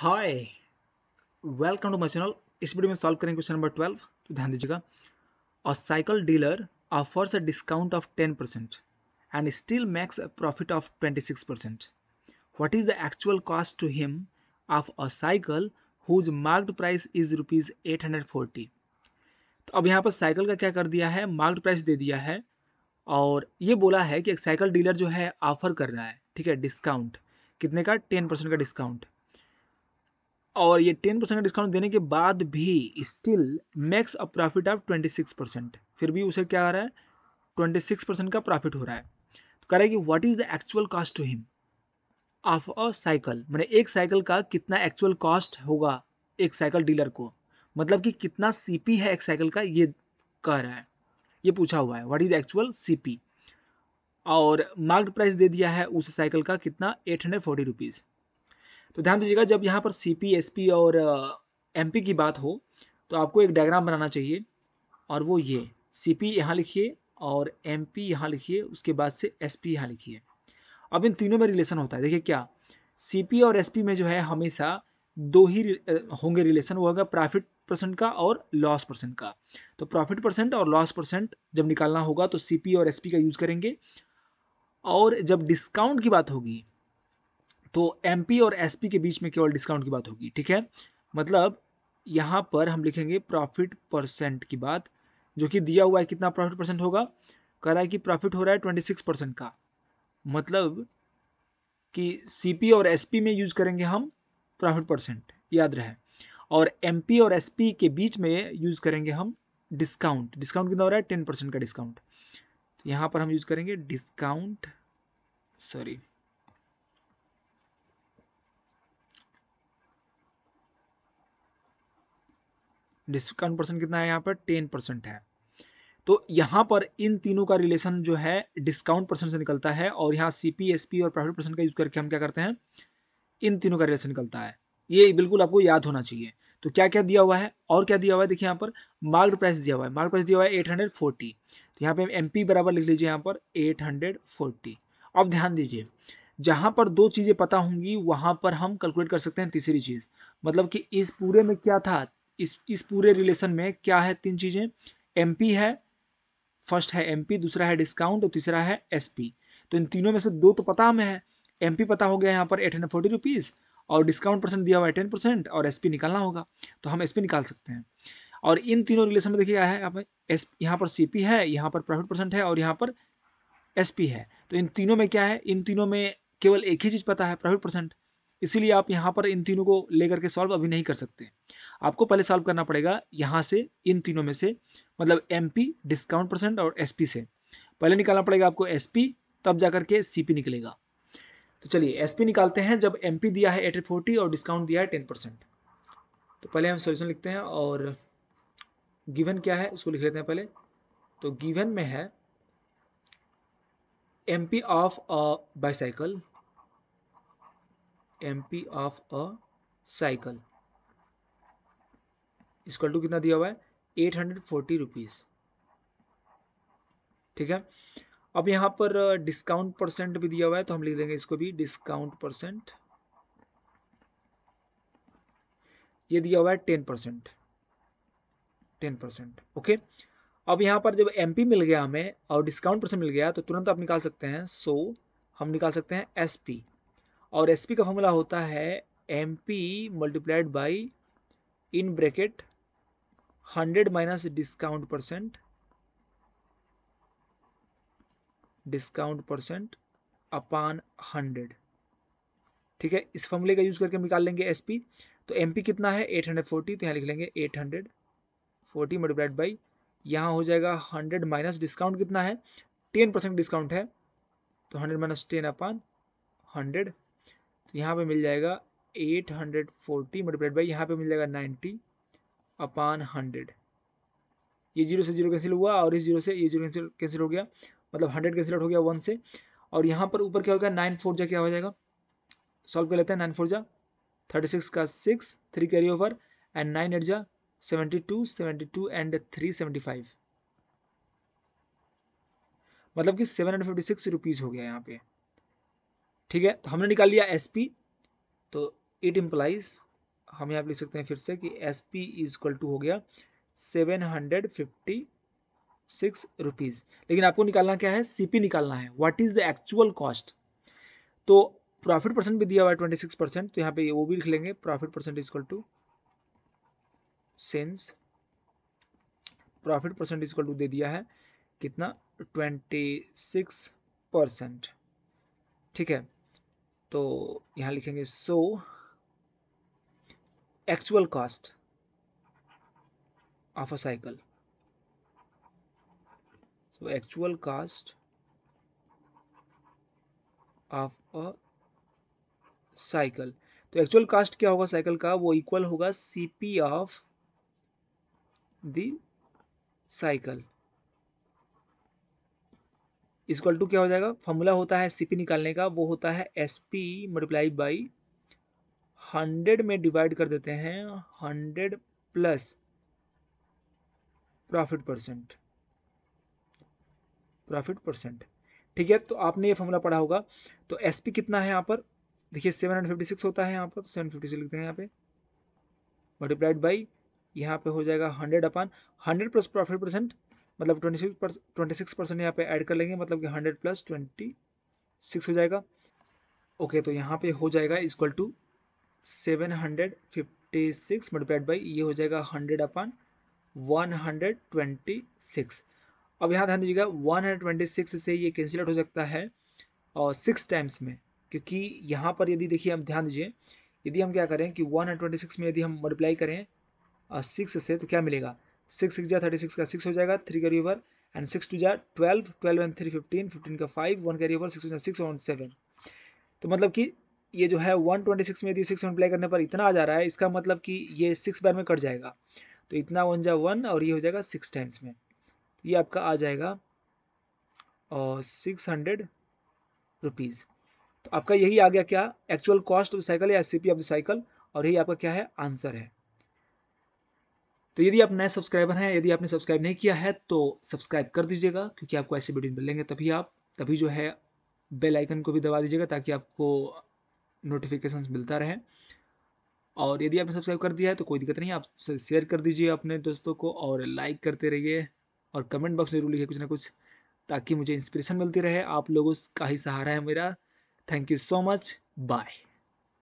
hi welcome to my channel इस video में solve करेंगे क्वेश्चन नंबर ट्वेल्व तो ध्यान दीजिएगा a cycle dealer offers a discount of ten percent and still makes a profit of twenty six percent what is the actual cost to him of a cycle whose marked price is rupees eight hundred forty तो अब यहाँ पर cycle का क्या कर दिया है marked price दे दिया है और ये बोला है कि एक साइकिल डीलर जो है ऑफर कर रहा है ठीक है डिस्काउंट कितने का टेन परसेंट का डिस्काउंट और ये टेन परसेंट का डिस्काउंट देने के बाद भी still makes a profit of twenty six percent फिर भी उसे क्या आ रहा है ट्वेंटी सिक्स परसेंट का प्रॉफिट हो रहा है तो कह रहा है कि what is the actual cost to him of a cycle मैंने एक साइकिल का कितना एक्चुअल कॉस्ट होगा एक साइकिल डीलर को मतलब कि कितना सी है एक साइकिल का ये कह रहा है ये पूछा हुआ है व्हाट इज़ एक्चुअल सी और मार्क्ड प्राइस दे दिया है उस साइकिल का कितना एट हंड्रेड फोर्टी रुपीज़ तो ध्यान दीजिएगा जब यहाँ पर सी पी एस पी और एम पी की बात हो तो आपको एक डायग्राम बनाना चाहिए और वो ये सी पी यहाँ लिखिए और एम पी यहाँ लिखिए उसके बाद से एस पी यहाँ लिखिए अब इन तीनों में रिलेशन होता है देखिए क्या सी पी और एस पी में जो है हमेशा दो ही होंगे रिलेशन वो होगा प्रॉफिट परसेंट का और लॉस परसेंट का तो प्रॉफिट परसेंट और लॉस परसेंट जब निकालना होगा तो सी पी और एस पी का यूज़ करेंगे और जब डिस्काउंट की बात होगी तो एम और एस के बीच में केवल डिस्काउंट की बात होगी ठीक है मतलब यहाँ पर हम लिखेंगे प्रॉफिट परसेंट की बात जो कि दिया हुआ है कितना प्रॉफिट परसेंट होगा कह रहा है कि प्रॉफिट हो रहा है ट्वेंटी सिक्स परसेंट का मतलब कि सी और एस में यूज करेंगे हम प्रॉफिट परसेंट याद रहे और एम और एस के बीच में यूज करेंगे हम डिस्काउंट डिस्काउंट कितना हो रहा है टेन परसेंट का डिस्काउंट तो यहाँ पर हम यूज करेंगे डिस्काउंट सॉरी डिस्काउंट परसेंट कितना है यहाँ पर टेन परसेंट है तो यहाँ पर इन तीनों का रिलेशन जो है डिस्काउंट परसेंट से निकलता है और यहाँ सी पी एस पी और प्रॉफिट परसेंट का यूज़ करके हम क्या करते हैं इन तीनों का रिलेशन निकलता है ये बिल्कुल आपको याद होना चाहिए तो क्या क्या दिया हुआ है और क्या दिया हुआ है देखिए यहाँ पर मार्क्ड प्राइस दिया हुआ है मार्क प्राइस दिया हुआ है एट हंड्रेड फोर्टी तो यहाँ पे एम पी बराबर लिख लीजिए यहाँ पर एट हंड्रेड फोर्टी अब ध्यान दीजिए जहाँ पर दो चीज़ें पता होंगी वहाँ पर हम कैलकुलेट कर सकते हैं तीसरी चीज़ मतलब कि इस पूरे में क्या था इस इस पूरे रिलेशन में क्या है तीन चीज़ें एम है फर्स्ट है एम दूसरा है डिस्काउंट और तीसरा है एस तो इन तीनों में से दो तो पता हमें है एम पता हो गया यहाँ पर एट हंड्रेड फोर्टी रुपीज़ और डिस्काउंट परसेंट दिया हुआ है टेन परसेंट और एस निकालना होगा तो हम एस निकाल सकते हैं और इन तीनों रिलेशन में देखिए क्या है एस यहाँ पर सी है यहाँ पर प्रॉफिट परसेंट है और यहाँ पर एस है तो इन तीनों में क्या है इन तीनों में केवल एक ही चीज़ पता है प्रॉफिट परसेंट इसीलिए आप यहाँ पर इन तीनों को लेकर के सॉल्व अभी नहीं कर सकते आपको पहले सॉल्व करना पड़ेगा यहाँ से इन तीनों में से मतलब एम डिस्काउंट परसेंट और एस से पहले निकालना पड़ेगा आपको एस तब जा के सी निकलेगा तो चलिए एस निकालते हैं जब एम दिया है एट फोर्टी और डिस्काउंट दिया है टेन परसेंट तो पहले हम सोल्यूशन लिखते हैं और गिवन क्या है उसको लिख लेते हैं पहले तो गिवन में है M P of a bicycle P of a cycle is equal to कितना दिया हुआ है एट हंड्रेड फोर्टी रुपीज़ ठीक है अब यहां पर डिस्काउंट uh, परसेंट भी दिया हुआ है तो हम लिख देंगे इसको भी डिस्काउंट परसेंट ये दिया हुआ है ten percent ten percent okay अब यहां पर जब एम पी मिल गया हमें और डिस्काउंट परसेंट मिल गया तो तुरंत आप निकाल सकते हैं सो so, हम निकाल सकते हैं एसपी और एस का फॉर्मूला होता है M P multiplied by in bracket hundred minus discount percent discount percent upon hundred ठीक है इस फॉर्मूले का यूज करके हम निकाल लेंगे एस तो एम कितना है एट हंड्रेड फोर्टी तो यहाँ लिख लेंगे eight hundred forty multiplied by यहाँ हो जाएगा हंड्रेड माइनस डिस्काउंट कितना है टेन परसेंट डिस्काउंट है तो hundred minus ten upon hundred तो यहाँ पे मिल जाएगा eight hundred forty multiplied by यहाँ पे मिल जाएगा नाइन्टी अपान हंड्रेड ये जीरो से जीरो कैंसिल हुआ और इस जीरो से ये जीरो कैंसिल कैंसिल हो गया मतलब हंड्रेड कैंसिल हो गया वन से और यहाँ पर ऊपर क्या हो गया नाइन फोर जा क्या हो जाएगा सॉल्व कर लेते हैं नाइन फोर जा थर्टी सिक्स का six three carry over and nine eight जा seventy two seventy two and three seventy five मतलब कि seven hundred fifty six rupees हो गया यहाँ पे ठीक है तो हमने निकाल लिया एस पी तो इट इम्प्लाइज हम यहाँ पर लिख सकते हैं फिर से कि S P is equal to हो गया seven hundred fifty six rupees लेकिन आपको निकालना क्या है सीपी निकालना है what is the actual cost तो प्रॉफिट परसेंट भी दिया हुआ है ट्वेंटी सिक्स परसेंट तो यहाँ पे वो भी लिख लेंगे profit percent equal to sense profit percent equal to दे दिया है कितना ट्वेंटी सिक्स परसेंट ठीक है तो यहाँ लिखेंगे so actual cost of a cycle so actual cost of a cycle तो एक्चुअल कास्ट क्या होगा साइकिल का वो इक्वल होगा C P of the cycle is equal to क्या हो जाएगा फॉर्मूला होता है सी निकालने का वो होता है S P multiply by hundred में डिवाइड कर देते हैं hundred plus profit percent profit percent ठीक है तो आपने ये फॉर्मूला पढ़ा होगा तो एस पी कितना है यहाँ पर देखिए सेवन हंड्रेड फिफ्टी सिक्स होता है यहाँ पर सेवन फिफ्टी सिक्स लिखते हैं यहाँ पे मल्टीप्लाइड बाई यहाँ पे हो जाएगा hundred upon hundred plus profit percent मतलब twenty six percent twenty six percent यहाँ पे ऐड कर लेंगे मतलब कि हंड्रेड प्लस ट्वेंटी सिक्स हो जाएगा ओके तो यहाँ पे हो जाएगा equal to seven hundred fifty six multiplied by ये हो जाएगा hundred upon one hundred twenty six अब यहाँ ध्यान दीजिएगा वन हंड्रेड ट्वेंटी सिक्स से ये कैंसिल आउट हो सकता है और सिक्स टाइम्स में क्योंकि यहाँ पर यदि देखिए हम ध्यान दीजिए यदि हम क्या करें कि वन हंड्रेड ट्वेंटी सिक्स में यदि हम मल्टीप्लाई करें सिक्स से तो क्या मिलेगा सिक्स सिक्स जा थर्टी सिक्स का सिक्स हो जाएगा three carry over and six two जा twelve twelve and three fifteen fifteen का five one carry over six six one seven तो मतलब कि ये जो है वन ट्वेंटी सिक्स में यदि सिक्स वन करने पर इतना आ जा रहा है इसका मतलब कि ये सिक्स बार में कट जाएगा तो इतना वन जा वन और ये हो जाएगा सिक्स टाइम्स में तो ये आपका आ जाएगा और सिक्स हंड्रेड रुपीज़ तो आपका यही आ गया क्या एक्चुअल कॉस्ट ऑफ साइकिल या C P of the cycle और यही आपका क्या है आंसर है तो यदि आप नए सब्सक्राइबर हैं यदि आपने सब्सक्राइब नहीं किया है तो सब्सक्राइब कर दीजिएगा क्योंकि आपको ऐसे वीडियो मिलेंगे तभी आप तभी जो है बेल आइकन को भी दबा दीजिएगा ताकि आपको नोटिफिकेशन मिलता रहे और यदि आपने सब्सक्राइब कर दिया है तो कोई दिक्कत नहीं आप शेयर कर दीजिए अपने दोस्तों को और लाइक करते रहिए और कमेंट बॉक्स में जरूर लिखिए कुछ ना कुछ ताकि मुझे इंस्पिरेशन मिलती रहे आप लोगों का ही सहारा है मेरा thank you so much bye